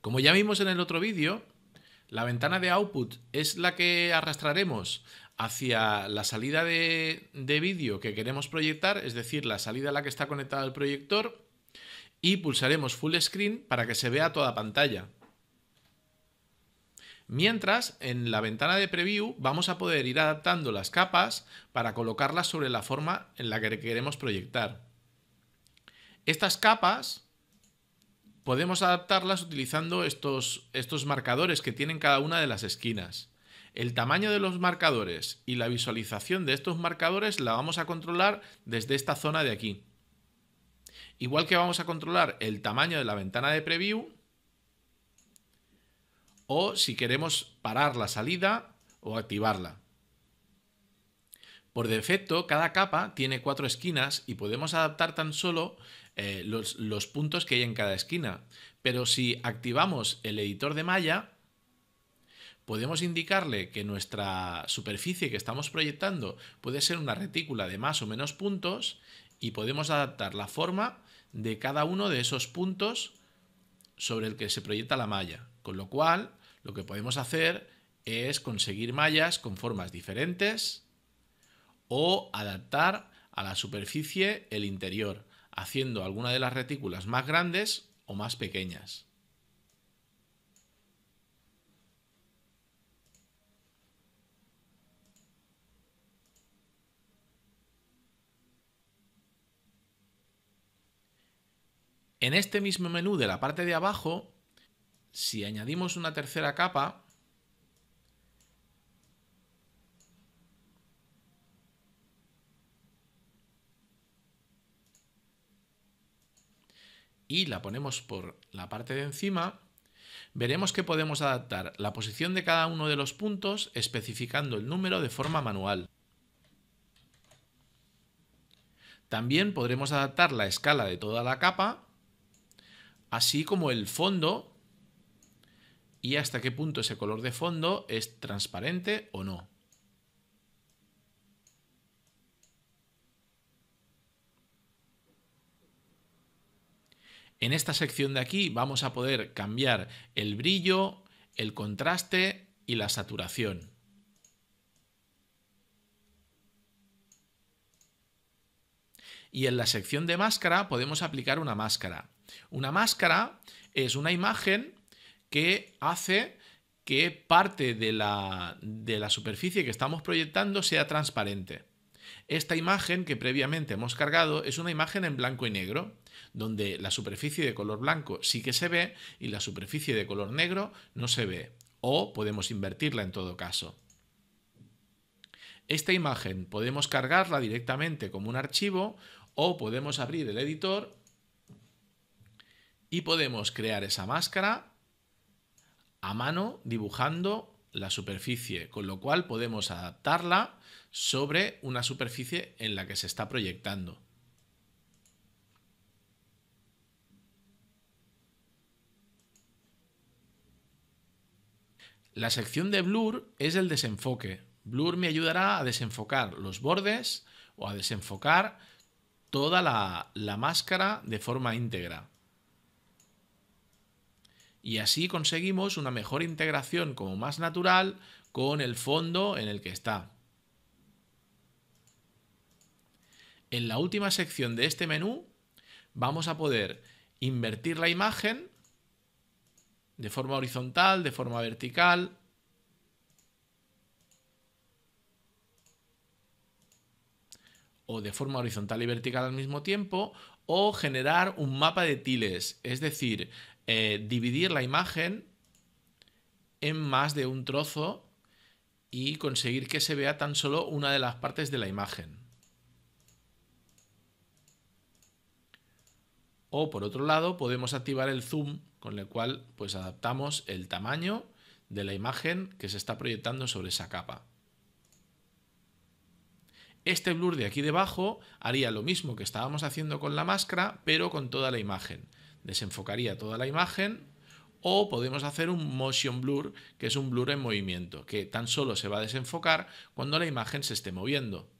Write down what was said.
Como ya vimos en el otro vídeo, la ventana de output es la que arrastraremos hacia la salida de, vídeo que queremos proyectar, es decir, la salida a la que está conectada el proyector, y pulsaremos full screen para que se vea toda pantalla. Mientras, en la ventana de preview vamos a poder ir adaptando las capas para colocarlas sobre la forma en la que queremos proyectar. Estas capas podemos adaptarlas utilizando estos, estos marcadores que tienen cada una de las esquinas. El tamaño de los marcadores y la visualización de estos marcadores la vamos a controlar desde esta zona de aquí. Igual que vamos a controlar el tamaño de la ventana de preview o si queremos parar la salida o activarla. Por defecto, cada capa tiene cuatro esquinas y podemos adaptar tan solo eh, los puntos que hay en cada esquina. Pero si activamos el editor de malla, podemos indicarle que nuestra superficie que estamos proyectando puede ser una retícula de más o menos puntos y podemos adaptar la forma de cada uno de esos puntos sobre el que se proyecta la malla. Con lo cual, lo que podemos hacer es conseguir mallas con formas diferentes o adaptar a la superficie el interior, haciendo alguna de las retículas más grandes o más pequeñas. En este mismo menú de la parte de abajo, si añadimos una tercera capa, y la ponemos por la parte de encima, veremos que podemos adaptar la posición de cada uno de los puntos especificando el número de forma manual. También podremos adaptar la escala de toda la capa, así como el fondo y hasta qué punto ese color de fondo es transparente o no. En esta sección de aquí vamos a poder cambiar el brillo, el contraste y la saturación. Y en la sección de máscara podemos aplicar una máscara. Una máscara es una imagen que hace que parte de la, de la superficie que estamos proyectando sea transparente. Esta imagen que previamente hemos cargado es una imagen en blanco y negro, donde la superficie de color blanco sí que se ve y la superficie de color negro no se ve, o podemos invertirla en todo caso. Esta imagen podemos cargarla directamente como un archivo o podemos abrir el editor y podemos crear esa máscara a mano dibujando la superficie, con lo cual podemos adaptarla sobre una superficie en la que se está proyectando. La sección de blur es el desenfoque. Blur me ayudará a desenfocar los bordes o a desenfocar toda la, la máscara de forma íntegra y así conseguimos una mejor integración como más natural con el fondo en el que está. En la última sección de este menú vamos a poder invertir la imagen de forma horizontal, de forma vertical. o de forma horizontal y vertical al mismo tiempo, o generar un mapa de tiles, es decir, eh, dividir la imagen en más de un trozo y conseguir que se vea tan solo una de las partes de la imagen. O por otro lado, podemos activar el zoom con el cual pues adaptamos el tamaño de la imagen que se está proyectando sobre esa capa. Este blur de aquí debajo haría lo mismo que estábamos haciendo con la máscara, pero con toda la imagen desenfocaría toda la imagen o podemos hacer un motion blur, que es un blur en movimiento, que tan solo se va a desenfocar cuando la imagen se esté moviendo.